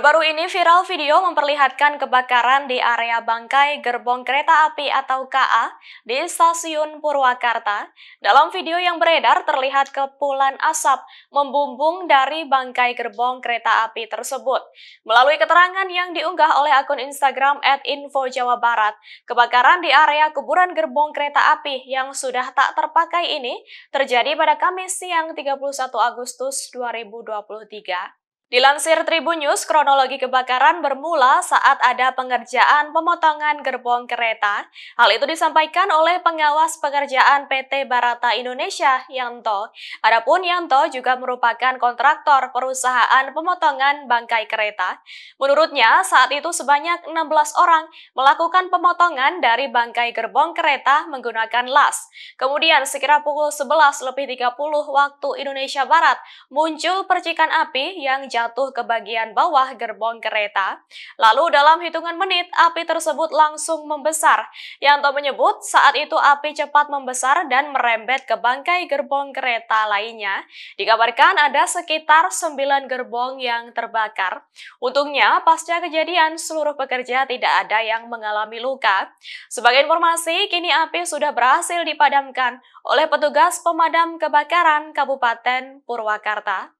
Baru-baru ini viral video memperlihatkan kebakaran di area bangkai gerbong kereta api atau KA di stasiun Purwakarta. Dalam video yang beredar terlihat kepulan asap membumbung dari bangkai gerbong kereta api tersebut. Melalui keterangan yang diunggah oleh akun Instagram @infojawabarat, kebakaran di area kuburan gerbong kereta api yang sudah tak terpakai ini terjadi pada Kamis siang 31 Agustus 2023. Dilansir Tribun News, kronologi kebakaran bermula saat ada pengerjaan pemotongan gerbong kereta. Hal itu disampaikan oleh pengawas pengerjaan PT Barata Indonesia, Yanto. Adapun Yanto juga merupakan kontraktor perusahaan pemotongan bangkai kereta. Menurutnya, saat itu sebanyak 16 orang melakukan pemotongan dari bangkai gerbong kereta menggunakan las. Kemudian sekira pukul 11 lebih waktu Indonesia Barat, muncul percikan api yang jatuh jatuh ke bagian bawah gerbong kereta. Lalu dalam hitungan menit, api tersebut langsung membesar. Yanto menyebut saat itu api cepat membesar dan merembet ke bangkai gerbong kereta lainnya. Dikabarkan ada sekitar 9 gerbong yang terbakar. Untungnya, pasca kejadian, seluruh pekerja tidak ada yang mengalami luka. Sebagai informasi, kini api sudah berhasil dipadamkan oleh petugas pemadam kebakaran Kabupaten Purwakarta.